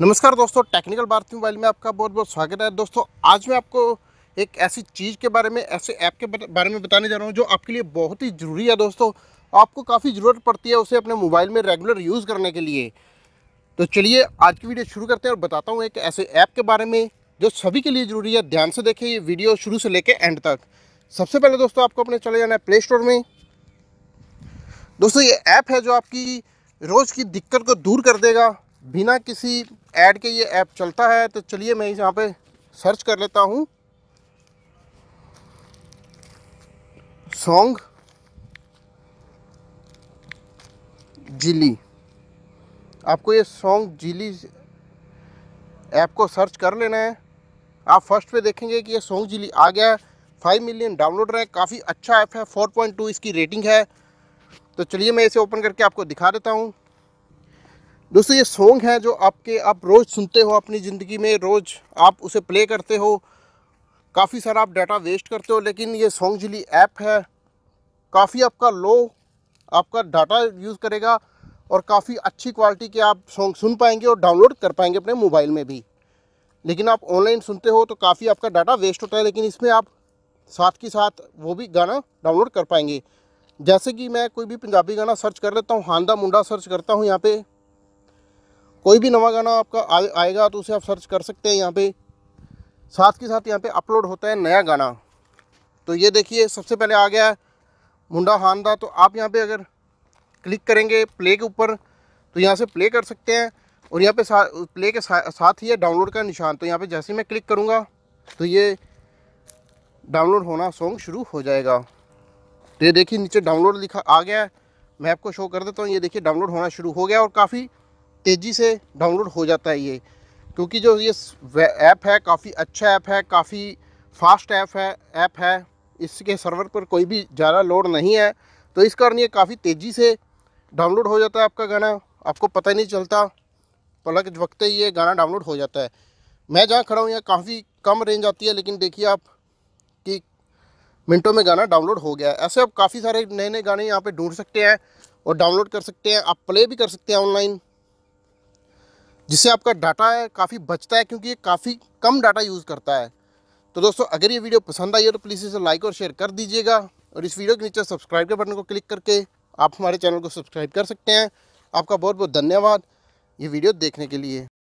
नमस्कार दोस्तों technical Bharti mobile में आपका बहुत बहुत स्वागत है दोस्तों आज मैं आपको एक ऐसी चीज़ के बारे में ऐसे ऐप के बारे में बताने जा रहा हूँ जो आपके लिए बहुत ही ज़रूरी है दोस्तों आपको काफ़ी ज़रूरत पड़ती है उसे अपने मोबाइल में रेगुलर यूज़ करने के लिए तो चलिए आज की वीडियो शुरू करते हैं और बताता हूँ एक ऐसे ऐप के बारे में जो सभी के लिए ज़रूरी है ध्यान से देखें ये वीडियो शुरू से लेकर एंड तक सबसे पहले दोस्तों आपको अपने चले जाना है प्ले स्टोर में दोस्तों ये ऐप है जो आपकी रोज़ की दिक्कत को दूर कर देगा बिना किसी ऐड के ये ऐप चलता है तो चलिए मैं यहाँ पे सर्च कर लेता हूँ सॉन्ग जिली आपको ये सॉन्ग जिली ऐप को सर्च कर लेना है आप फर्स्ट पे देखेंगे कि ये सॉन्ग जिली आ गया है फाइव मिलियन डाउनलोड रहे काफ़ी अच्छा ऐप है फोर पॉइंट टू इसकी रेटिंग है तो चलिए मैं इसे ओपन करके आपको दिखा देता हूँ दोस्तों ये सॉन्ग है जो आपके आप रोज़ सुनते हो अपनी ज़िंदगी में रोज़ आप उसे प्ले करते हो काफ़ी सारा आप डाटा वेस्ट करते हो लेकिन ये सॉन्ग जिली ऐप है काफ़ी आपका लो आपका डाटा यूज़ करेगा और काफ़ी अच्छी क्वालिटी के आप सॉन्ग सुन पाएंगे और डाउनलोड कर पाएंगे अपने मोबाइल में भी लेकिन आप ऑनलाइन सुनते हो तो काफ़ी आपका डाटा वेस्ट होता है लेकिन इसमें आप साथ के साथ वो भी गाना डाउनलोड कर पाएंगे जैसे कि मैं कोई भी पंजाबी गाना सर्च कर लेता हूँ हांदा मुंडा सर्च करता हूँ यहाँ पे कोई भी नवा गाना आपका आ, आएगा तो उसे आप सर्च कर सकते हैं यहाँ पे साथ के साथ यहाँ पे अपलोड होता है नया गाना तो ये देखिए सबसे पहले आ गया है मुंडा हानदा तो आप यहाँ पे अगर क्लिक करेंगे प्ले के ऊपर तो यहाँ से प्ले कर सकते हैं और यहाँ पे प्ले के सा, साथ ही है डाउनलोड का निशान तो यहाँ पे जैसे मैं क्लिक करूँगा तो ये डाउनलोड होना सॉन्ग शुरू हो जाएगा तो ये देखिए नीचे डाउनलोड लिखा आ गया है मैं आपको शो कर देता हूँ ये देखिए डाउनलोड होना शुरू हो गया और काफ़ी तेज़ी से डाउनलोड हो जाता है ये क्योंकि जो ये ऐप है काफ़ी अच्छा ऐप है काफ़ी फास्ट ऐप है ऐप है इसके सर्वर पर कोई भी ज़्यादा लोड नहीं है तो इस कारण ये काफ़ी तेज़ी से डाउनलोड हो जाता है आपका गाना आपको पता ही नहीं चलता पलक वक्त ही ये गाना डाउनलोड हो जाता है मैं जहाँ खड़ा हूँ यहाँ काफ़ी कम रेंज आती है लेकिन देखिए आप कि मिनटों में गाना डाउनलोड हो गया है ऐसे आप काफ़ी सारे नए नए गाने यहाँ पर ढूंढ सकते हैं और डाउनलोड कर सकते हैं आप प्ले भी कर सकते हैं ऑनलाइन जिससे आपका डाटा है काफ़ी बचता है क्योंकि ये काफ़ी कम डाटा यूज़ करता है तो दोस्तों अगर ये वीडियो पसंद आई हो तो प्लीज़ इसे लाइक और शेयर कर दीजिएगा और इस वीडियो के नीचे सब्सक्राइब के बटन को क्लिक करके आप हमारे चैनल को सब्सक्राइब कर सकते हैं आपका बहुत बहुत धन्यवाद ये वीडियो देखने के लिए